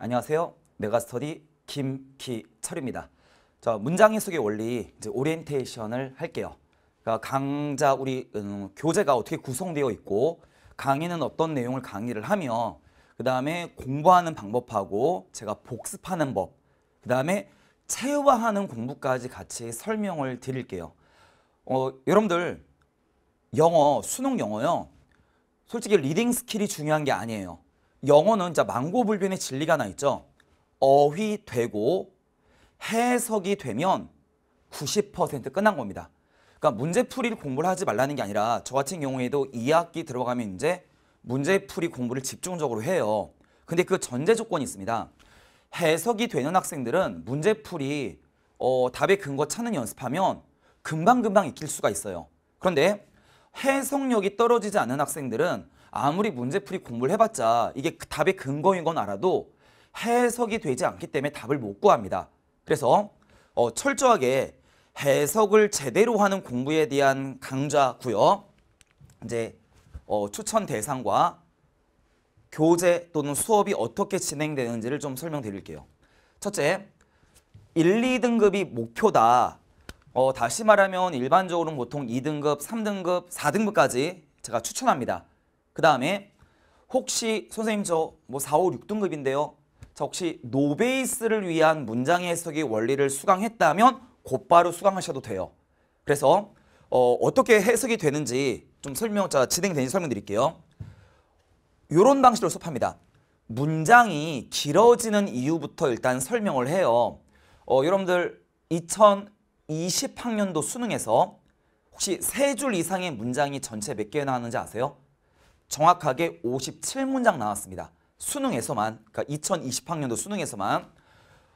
안녕하세요. 메가스터디 김기철입니다. 자, 문장 해석의 원리 이제 오리엔테이션을 할게요. 그러니까 강자 우리 음, 교재가 어떻게 구성되어 있고 강의는 어떤 내용을 강의를 하며 그다음에 공부하는 방법하고 제가 복습하는 법 그다음에 체화하는 공부까지 같이 설명을 드릴게요. 어, 여러분들 영어 수능 영어요. 솔직히 리딩 스킬이 중요한 게 아니에요. 영어는 자 망고불변의 진리가 하나 있죠. 어휘되고 해석이 되면 90% 끝난 겁니다. 그러니까 문제풀이를 공부를 하지 말라는 게 아니라 저 같은 경우에도 2학기 들어가면 이제 문제풀이 공부를 집중적으로 해요. 근데 그 전제 조건이 있습니다. 해석이 되는 학생들은 문제풀이 어, 답의 근거 찾는 연습하면 금방금방 익힐 수가 있어요. 그런데 해석력이 떨어지지 않는 학생들은 아무리 문제풀이 공부를 해봤자 이게 그 답의 근거인 건 알아도 해석이 되지 않기 때문에 답을 못 구합니다. 그래서 어, 철저하게 해석을 제대로 하는 공부에 대한 강좌고요. 이제 어, 추천 대상과 교재 또는 수업이 어떻게 진행되는지를 좀 설명드릴게요. 첫째, 1, 2등급이 목표다. 어, 다시 말하면 일반적으로 보통 2등급, 3등급, 4등급까지 제가 추천합니다. 그 다음에 혹시 선생님 저 뭐 4, 5, 6등급인데요. 저 뭐 혹시 노베이스를 위한 문장 해석의 원리를 수강했다면 곧바로 수강하셔도 돼요. 그래서 어, 떻게 해석이 되는지 좀 설명, 자 진행되는지 설명드릴게요. 요런 방식으로 수업합니다. 문장이 길어지는 이유부터 일단 설명을 해요. 어, 여러분들 2020학년도 수능에서 혹시 세 줄 이상의 문장이 전체 몇 개나 하는지 아세요? 정확하게 57문장 나왔습니다. 수능에서만 그러니까 2020학년도 수능에서만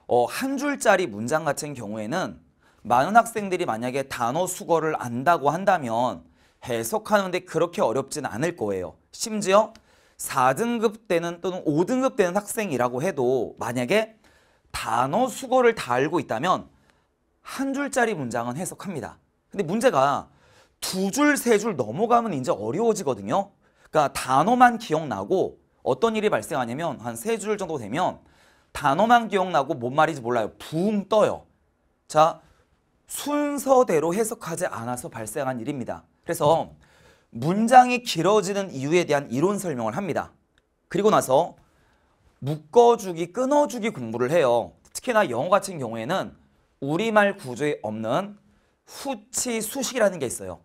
어, 한 줄짜리 문장 같은 경우에는 많은 학생들이 만약에 단어 수거를 안다고 한다면 해석하는데 그렇게 어렵진 않을 거예요. 심지어 4등급 때는 또는 5등급 되는 학생이라고 해도 만약에 단어 수거를 다 알고 있다면 한 줄짜리 문장은 해석합니다. 근데 문제가 두 줄, 세 줄 넘어가면 이제 어려워지거든요. 그러니까 단어만 기억나고 어떤 일이 발생하냐면 한 세 줄 정도 되면 단어만 기억나고 뭔 말인지 몰라요. 붕 떠요. 자, 순서대로 해석하지 않아서 발생한 일입니다. 그래서 문장이 길어지는 이유에 대한 이론 설명을 합니다. 그리고 나서 묶어주기, 끊어주기 공부를 해요. 특히나 영어 같은 경우에는 우리말 구조에 없는 후치 수식이라는 게 있어요.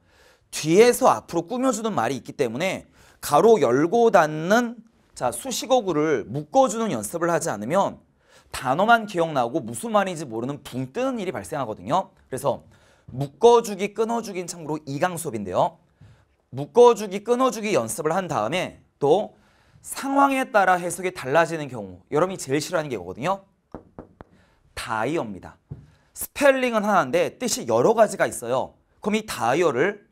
뒤에서 앞으로 꾸며주는 말이 있기 때문에 가로 열고 닫는 자 수식어구를 묶어주는 연습을 하지 않으면 단어만 기억나고 무슨 말인지 모르는 붕 뜨는 일이 발생하거든요. 그래서 묶어주기 끊어주기는 참고로 이강 수업인데요. 묶어주기 끊어주기 연습을 한 다음에 또 상황에 따라 해석이 달라지는 경우 여러분이 제일 싫어하는 게 이거거든요. 다이어입니다. 스펠링은 하나인데 뜻이 여러 가지가 있어요. 그럼 이 다이어를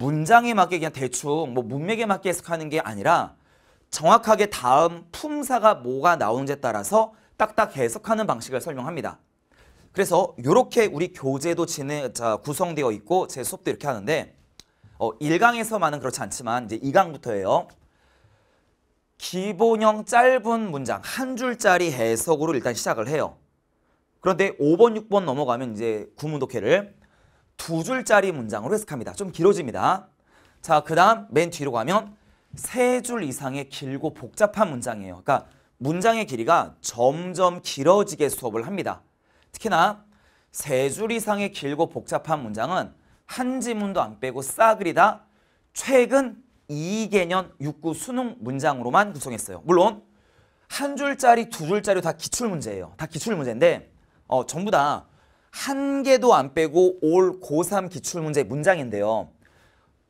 문장에 맞게 그냥 대충 뭐 문맥에 맞게 해석하는 게 아니라 정확하게 다음 품사가 뭐가 나오는지에 따라서 딱딱 해석하는 방식을 설명합니다. 그래서 이렇게 우리 교재도 진행, 자, 구성되어 있고 제 수업도 이렇게 하는데 어, 1강에서만은 그렇지 않지만 이제 2강부터예요. 기본형 짧은 문장 한 줄짜리 해석으로 일단 시작을 해요. 그런데 5번, 6번 넘어가면 이제 구문독해를 두 줄짜리 문장으로 해석합니다. 좀 길어집니다. 자, 그 다음 맨 뒤로 가면 세 줄 이상의 길고 복잡한 문장이에요. 그러니까 문장의 길이가 점점 길어지게 수업을 합니다. 특히나 세 줄 이상의 길고 복잡한 문장은 한 지문도 안 빼고 싸그리 다 최근 2개년 6구 수능 문장으로만 구성했어요. 물론 한 줄짜리, 두 줄짜리 다 기출문제예요. 다 기출문제인데 어, 전부 다한 개도 안 빼고 올 고3 기출문제 문장인데요.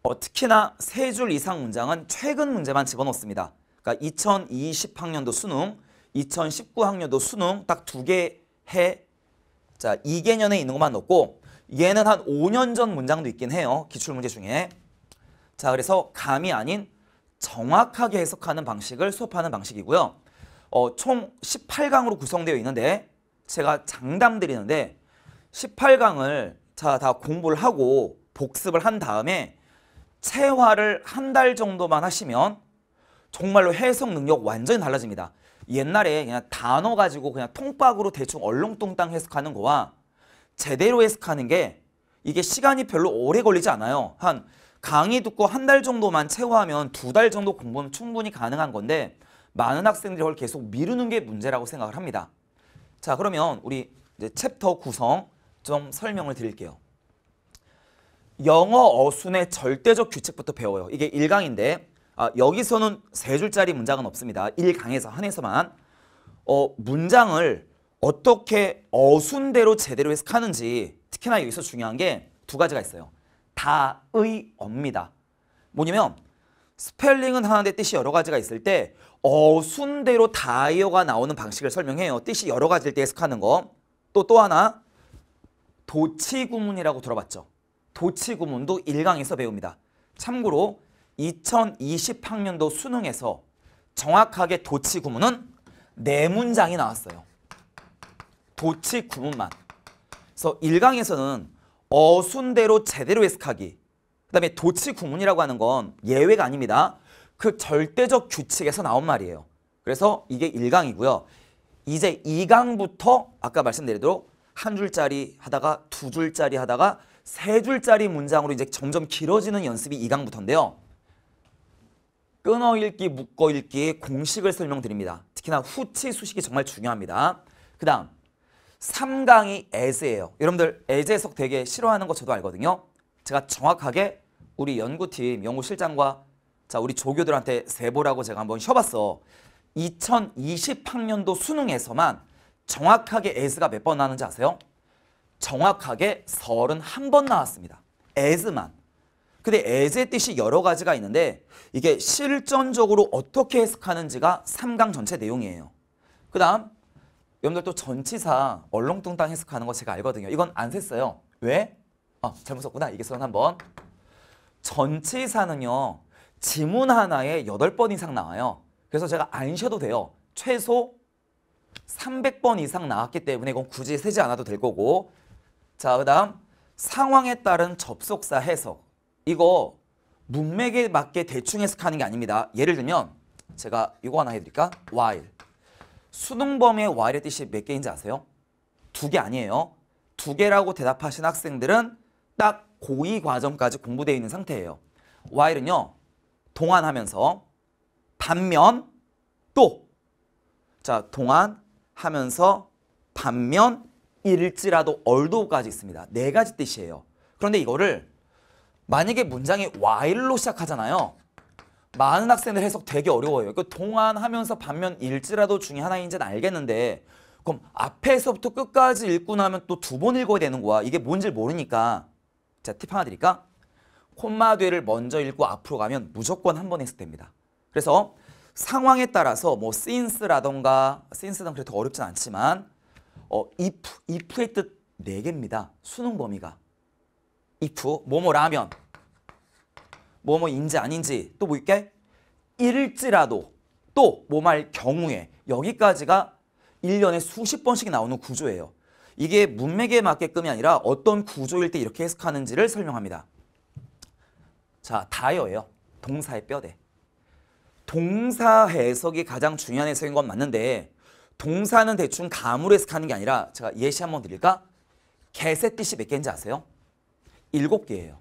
어, 특히나 세 줄 이상 문장은 최근 문제만 집어넣습니다. 그러니까 2020학년도 수능, 2019학년도 수능 딱 두 개 해. 자, 2개년에 있는 것만 넣고 얘는 한 5년 전 문장도 있긴 해요. 기출문제 중에. 자, 그래서 감이 아닌 정확하게 해석하는 방식을 수업하는 방식이고요. 어, 총 18강으로 구성되어 있는데 제가 장담 드리는데 18강을 자다 공부를 하고 복습을 한 다음에 체화를 한 달 정도만 하시면 정말로 해석 능력 완전히 달라집니다. 옛날에 그냥 단어 가지고 그냥 통박으로 대충 얼렁뚱땅 해석하는 거와 제대로 해석하는 게 이게 시간이 별로 오래 걸리지 않아요. 한 강의 듣고 한 달 정도만 체화하면두 달 정도 공부는 충분히 가능한 건데 많은 학생들이 그걸 계속 미루는 게 문제라고 생각을 합니다. 자 그러면 우리 이제 챕터 구성 좀 설명을 드릴게요. 영어 어순의 절대적 규칙부터 배워요. 이게 1강인데 아, 여기서는 세 줄짜리 문장은 없습니다. 1강에서 한에서만 어, 문장을 어떻게 어순대로 제대로 해석하는지 특히나 여기서 중요한 게 두 가지가 있어요. 다의 업니다. 뭐냐면 스펠링은 하나인데 뜻이 여러 가지가 있을 때 어순대로 다이어가 나오는 방식을 설명해요. 뜻이 여러 가지일 때 해석하는 거. 또또 또 하나 도치구문이라고 들어봤죠. 도치구문도 1강에서 배웁니다. 참고로 2020학년도 수능에서 정확하게 도치구문은 네 문장이 나왔어요. 도치구문만. 그래서 1강에서는 어순대로 제대로 해석하기. 그 다음에 도치구문이라고 하는 건 예외가 아닙니다. 그 절대적 규칙에서 나온 말이에요. 그래서 이게 1강이고요. 이제 2강부터 아까 말씀드린 대로 한 줄짜리 하다가 두 줄짜리 하다가 세 줄짜리 문장으로 이제 점점 길어지는 연습이 2강부터인데요 끊어 읽기, 묶어 읽기 공식을 설명드립니다. 특히나 후치 수식이 정말 중요합니다. 그 다음 3강이 에즈예요. 여러분들 에즈 해석 되게 싫어하는 거 저도 알거든요. 제가 정확하게 우리 연구팀 연구실장과 자 우리 조교들한테 세보라고 제가 한번 쉬어봤어. 2020학년도 수능에서만 정확하게 as가 몇 번 나왔는지 아세요? 정확하게 31번 나왔습니다. as만. 근데 as의 뜻이 여러 가지가 있는데 이게 실전적으로 어떻게 해석하는지가 3강 전체 내용이에요. 그 다음 여러분들 또 전치사 얼렁뚱땅 해석하는 거 제가 알거든요. 이건 안 샜어요. 왜? 아, 잘못 썼구나. 이게 선 한번. 전치사는요. 지문 하나에 8번 이상 나와요. 그래서 제가 안쉬도 돼요. 최소 300번 이상 나왔기 때문에 이건 굳이 세지 않아도 될 거고 자 그다음 상황에 따른 접속사 해석 이거 문맥에 맞게 대충 해석하는 게 아닙니다. 예를 들면 제가 이거 하나 해드릴까? while 수능범의 위 while의 뜻이 몇 개인지 아세요? 두 개 아니에요. 두 개라고 대답하신 학생들은 딱 고2 과정까지 공부되어 있는 상태예요. while은요. 동안하면서 반면 또 자, 동안 하면서 반면 일지라도 얼도까지 있습니다. 네 가지 뜻이에요. 그런데 이거를 만약에 문장이 while로 시작하잖아요. 많은 학생들 해석 되게 어려워요. 그 동안 하면서 반면 일지라도 중에 하나인지는 알겠는데 그럼 앞에서부터 끝까지 읽고 나면 또 두 번 읽어야 되는 거야. 이게 뭔지 모르니까. 자, 팁 하나 드릴까? 콤마 뒤를 먼저 읽고 앞으로 가면 무조건 한 번 해석됩니다. 그래서 상황에 따라서 뭐 since라던가 since는 그래도 어렵진 않지만 어, if, if의 뜻 4개입니다. 수능 범위가. if, 뭐뭐라면 뭐뭐인지 아닌지 또뭐 있게 일지라도 또 뭐말 경우에 여기까지가 1년에 수십 번씩 나오는 구조예요. 이게 문맥에 맞게끔이 아니라 어떤 구조일 때 이렇게 해석하는지를 설명합니다. 자, 다이어예요. 동사의 뼈대. 동사 해석이 가장 중요한 해석인 건 맞는데 동사는 대충 가으로 해석하는 게 아니라 제가 예시 한번 드릴까? 개새 뜻이 몇 개인지 아세요? 일곱 개예요.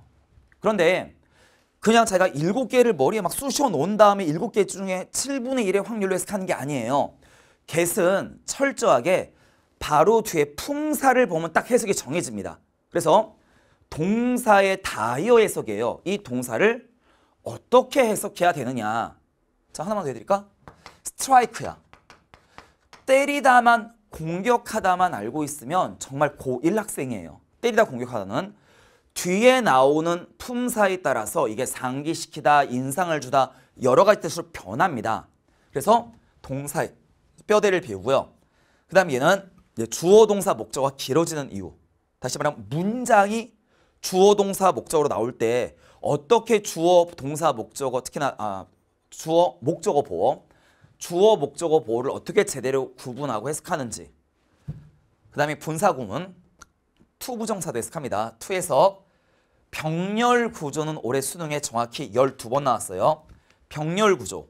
그런데 그냥 제가 일곱 개를 머리에 막 쑤셔 놓은 다음에 일곱 개 중에 7분의 1의 확률로 해석하는 게 아니에요. 겟은 철저하게 바로 뒤에 풍사를 보면 딱 해석이 정해집니다. 그래서 동사의 다이어 해석이에요. 이 동사를 어떻게 해석해야 되느냐. 자 하나만 더 해드릴까? 스트라이크야. 때리다만 공격하다만 알고 있으면 정말 고1 학생이에요. 때리다 공격하다는 뒤에 나오는 품사에 따라서 이게 상기시키다, 인상을 주다 여러 가지 뜻으로 변합니다. 그래서 동사의 뼈대를 배우고요. 그 다음 얘는 주어 동사 목적어가 길어지는 이유. 다시 말하면 문장이 주어 동사 목적으로 나올 때 어떻게 주어 동사 목적어 특히나 아, 주어, 목적어, 보어 주어, 목적어, 보어를 어떻게 제대로 구분하고 해석하는지 그 다음에 분사구문 투 부정사도 해석합니다. 투에서 병렬 구조는 올해 수능에 정확히 12번 나왔어요. 병렬 구조.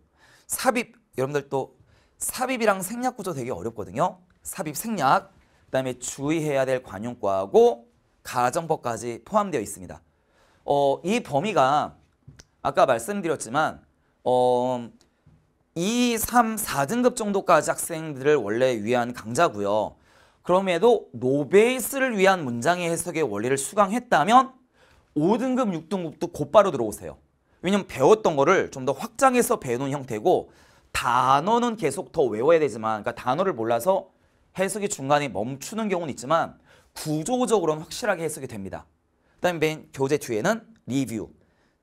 삽입, 여러분들 또 삽입이랑 생략 구조 되게 어렵거든요. 삽입, 생략, 그 다음에 주의해야 될 관용과하고 가정법까지 포함되어 있습니다. 어, 이 범위가 아까 말씀드렸지만 어, 2, 3, 4등급 정도까지 학생들을 원래 위한 강좌고요. 그럼에도 노베이스를 위한 문장의 해석의 원리를 수강했다면 5등급, 6등급도 곧바로 들어오세요. 왜냐면 배웠던 거를 좀 더 확장해서 배우는 형태고 단어는 계속 더 외워야 되지만 그러니까 단어를 몰라서 해석이 중간에 멈추는 경우는 있지만 구조적으로는 확실하게 해석이 됩니다. 그 다음에 교재 뒤에는 리뷰,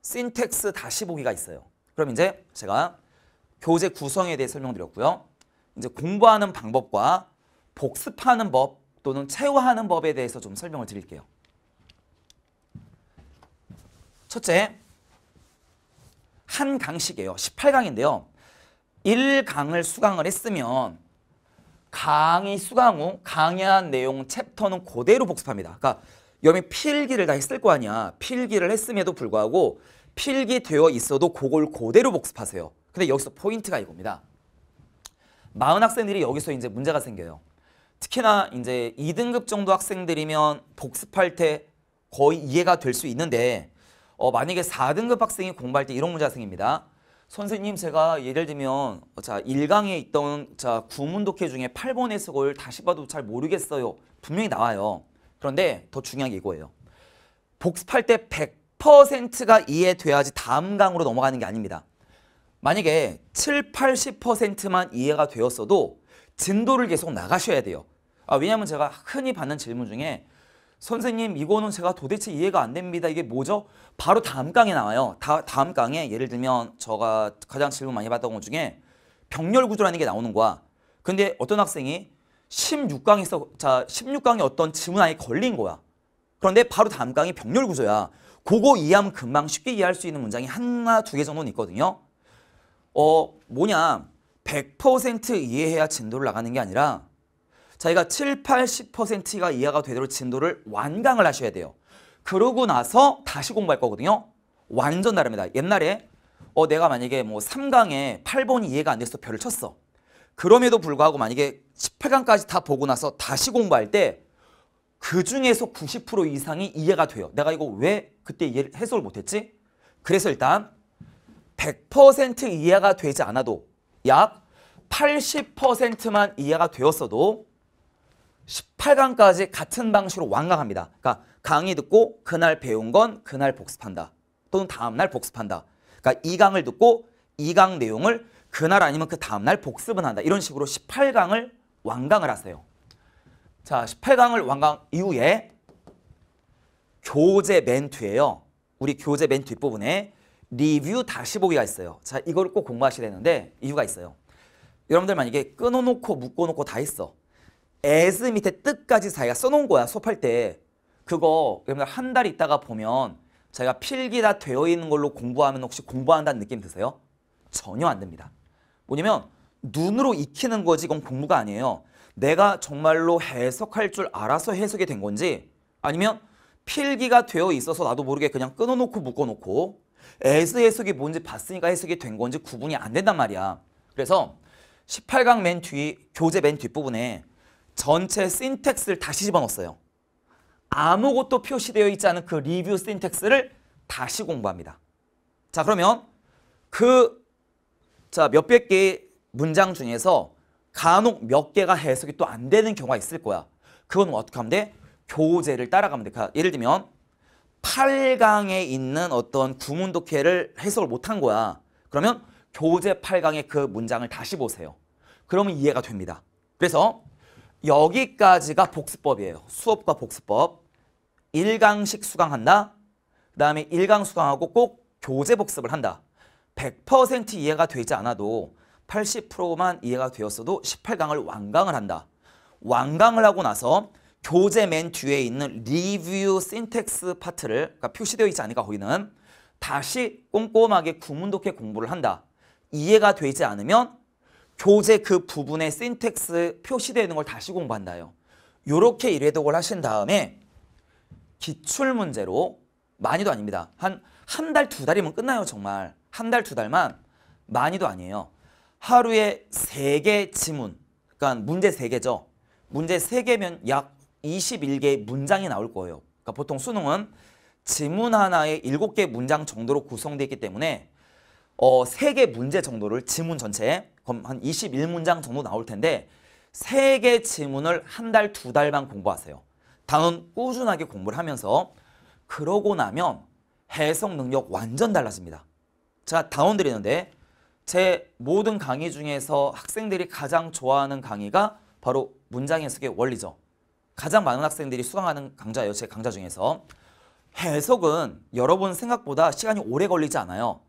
신텍스 다시 보기가 있어요. 그럼 이제 제가 교재 구성에 대해 설명드렸고요. 이제 공부하는 방법과 복습하는 법 또는 체화하는 법에 대해서 좀 설명을 드릴게요. 첫째, 한 강씩이에요. 18강인데요. 1강을 수강을 했으면 강의 수강 후 강의한 내용 챕터는 그대로 복습합니다. 그러니까 여러 필기를 다 했을 거 아니야. 필기를 했음에도 불구하고 필기되어 있어도 그걸 그대로 복습하세요. 근데 여기서 포인트가 이겁니다. 마흔 학생들이 여기서 이제 문제가 생겨요. 특히나 이제 2등급 정도 학생들이면 복습할 때 거의 이해가 될 수 있는데 어, 만약에 4등급 학생이 공부할 때 이런 문제가 생깁니다. 선생님 제가 예를 들면 어, 자 1강에 있던 자 구문독해 중에 8번 해석을 다시 봐도 잘 모르겠어요. 분명히 나와요. 그런데 더 중요한 게 이거예요. 복습할 때 100, 100%가 이해돼야지 다음 강으로 넘어가는 게 아닙니다. 만약에 7, 80%만 이해가 되었어도 진도를 계속 나가셔야 돼요. 아, 왜냐하면 제가 흔히 받는 질문 중에 선생님 이거는 제가 도대체 이해가 안 됩니다. 이게 뭐죠? 바로 다음 강에 나와요. 다, 다음 강에 예를 들면 제가 가장 질문 많이 받던 것 중에 병렬 구조라는 게 나오는 거야. 근데 어떤 학생이 16강에서 자 16강에 어떤 지문 안에 걸린 거야. 그런데 바로 다음 강이 병렬 구조야. 그거 이해하면 금방 쉽게 이해할 수 있는 문장이 하나 두 개 정도는 있거든요. 어 뭐냐 100% 이해해야 진도를 나가는 게 아니라 자기가 7, 8, 0가 이해가 되도록 진도를 완강을 하셔야 돼요. 그러고 나서 다시 공부할 거거든요. 완전 다릅니다. 옛날에 어 내가 만약에 뭐 3강에 8번이 이해가 안 돼서 별을 쳤어. 그럼에도 불구하고 만약에 18강까지 다 보고 나서 다시 공부할 때그 중에서 90% 이상이 이해가 돼요. 내가 이거 왜 그때 이해를 해소를 못했지? 그래서 일단 100% 이해가 되지 않아도 약 80%만 이해가 되었어도 18강까지 같은 방식으로 완강합니다. 그러니까 강의 듣고 그날 배운 건 그날 복습한다. 또는 다음날 복습한다. 그러니까 2 강을 듣고 2강 내용을 그날 아니면 그 다음날 복습은 한다. 이런 식으로 18강을 완강을 하세요. 자 18강을 완강 이후에 교재 맨 뒤에요. 우리 교재 맨 뒷부분에 리뷰 다시 보기가 있어요. 자 이걸 꼭 공부하셔야 되는데 이유가 있어요. 여러분들 만약에 끊어놓고 묶어놓고 다 있어. 에 s 밑에 뜻까지 자기가 써놓은 거야 수업할 때. 그거 여러분들 한 달 있다가 보면 자기가 필기 다 되어 있는 걸로 공부하면 혹시 공부한다는 느낌 드세요? 전혀 안 됩니다. 뭐냐면 눈으로 익히는 거지 이건 공부가 아니에요. 내가 정말로 해석할 줄 알아서 해석이 된 건지 아니면 필기가 되어 있어서 나도 모르게 그냥 끊어놓고 묶어놓고 에스 해석이 뭔지 봤으니까 해석이 된 건지 구분이 안 된단 말이야. 그래서 18강 맨 뒤, 교재 맨 뒷부분에 전체 신텍스를 다시 집어넣었어요. 아무것도 표시되어 있지 않은 그 리뷰 신텍스를 다시 공부합니다. 자 그러면 그 자 몇백 개의 문장 중에서 간혹 몇 개가 해석이 또 안 되는 경우가 있을 거야. 그건 어떻게 하면 돼? 교재를 따라가면 돼. 까 그러니까 예를 들면 8강에 있는 어떤 구문독해를 해석을 못한 거야. 그러면 교재 8강의 그 문장을 다시 보세요. 그러면 이해가 됩니다. 그래서 여기까지가 복습법이에요. 수업과 복습법. 1강씩 수강한다. 그 다음에 1강 수강하고 꼭 교재 복습을 한다. 100% 이해가 되지 않아도 80%만 이해가 되었어도 18강을 완강을 한다. 완강을 하고 나서 교재 맨 뒤에 있는 리뷰 신텍스 파트를 그러니까 표시되어 있지 않으니까 거기는 다시 꼼꼼하게 구문독해 공부를 한다. 이해가 되지 않으면 교재 그 부분의 신텍스 표시되는 걸 다시 공부한다요. 요렇게 일회독을 하신 다음에 기출문제로 많이도 아닙니다. 한 한 달 두 달이면 끝나요 정말. 한 달 두 달만 많이도 아니에요. 하루에 3개 지문, 그러니까 문제 3개죠. 문제 3개면 약 21개의 문장이 나올 거예요. 그러니까 보통 수능은 지문 하나에 7개 문장 정도로 구성되어 있기 때문에 어, 3개 문제 정도를 지문 전체에 그럼 한 21문장 정도 나올 텐데 3개 지문을 한 달, 두 달만 공부하세요. 단원 꾸준하게 공부를 하면서 그러고 나면 해석 능력 완전 달라집니다. 제가 다운 드리는데 제 모든 강의 중에서 학생들이 가장 좋아하는 강의가 바로 문장 해석의 원리죠. 가장 많은 학생들이 수강하는 강좌예요. 제 강좌 중에서. 해석은 여러분 생각보다 시간이 오래 걸리지 않아요.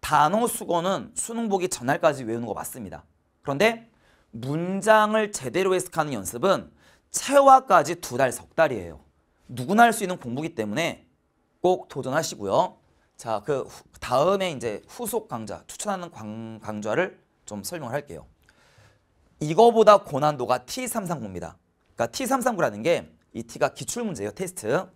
단어 수거는 수능 보기 전날까지 외우는 거 맞습니다. 그런데 문장을 제대로 해석하는 연습은 체화까지 두 달, 석 달이에요. 누구나 할 수 있는 공부기 때문에 꼭 도전하시고요. 자, 그 다음에 이제 후속 강좌, 추천하는 강, 강좌를 좀 설명을 할게요. 이거보다 고난도가 T339입니다. 그러니까 T339라는 게 이 T가 기출문제예요, 테스트.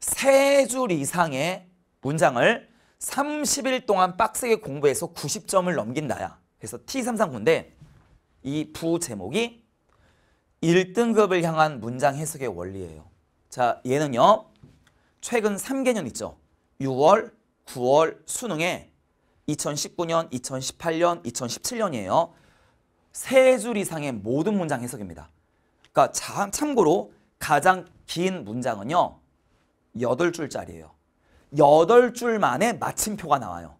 세 줄 이상의 문장을 30일 동안 빡세게 공부해서 90점을 넘긴다야. 그래서 T339인데 이 부 제목이 1등급을 향한 문장 해석의 원리예요. 자, 얘는요. 최근 3개년 있죠. 6월, 9월 수능에 2019년, 2018년, 2017년이에요. 세 줄 이상의 모든 문장 해석입니다. 그러니까 참고로 가장 긴 문장은요. 8줄짜리예요. 8줄 만에 마침표가 나와요.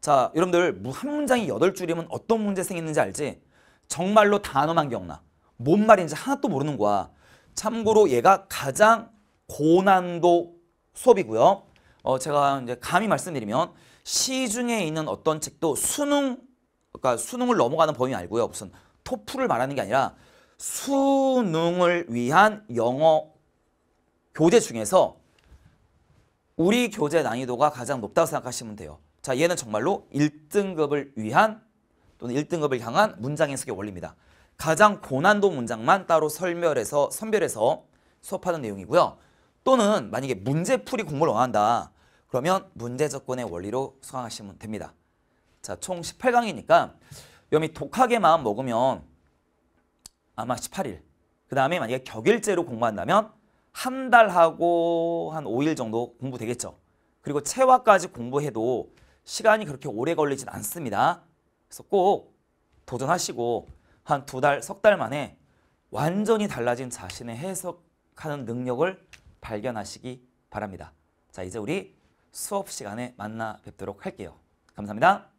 자, 여러분들 한 문장이 8줄이면 어떤 문제 생겼는지 알지? 정말로 단어만 기억나. 뭔 말인지 하나도 모르는 거야. 참고로 얘가 가장 고난도 수업이고요. 어 제가 이제 감히 말씀드리면 시중에 있는 어떤 책도 수능 그러니까 수능을 넘어가는 범위 말고요. 무슨 토플을 말하는 게 아니라 수능을 위한 영어 교재 중에서 우리 교재 난이도가 가장 높다고 생각하시면 돼요. 자, 얘는 정말로 1등급을 위한 또는 1등급을 향한 문장 해석의 원리입니다. 가장 고난도 문장만 따로 설멸해서 선별해서 수업하는 내용이고요. 또는 만약에 문제풀이 공부를 원한다. 그러면 문제접근의 원리로 수강하시면 됩니다. 자, 총 18강이니까 여미 독하게 마음 먹으면 아마 18일. 그 다음에 만약에 격일제로 공부한다면 한 달하고 한 5일 정도 공부되겠죠. 그리고 체화까지 공부해도 시간이 그렇게 오래 걸리진 않습니다. 그래서 꼭 도전하시고 한 두 달, 석 달 만에 완전히 달라진 자신의 해석하는 능력을 발견하시기 바랍니다. 자, 이제 우리 수업 시간에 만나 뵙도록 할게요. 감사합니다.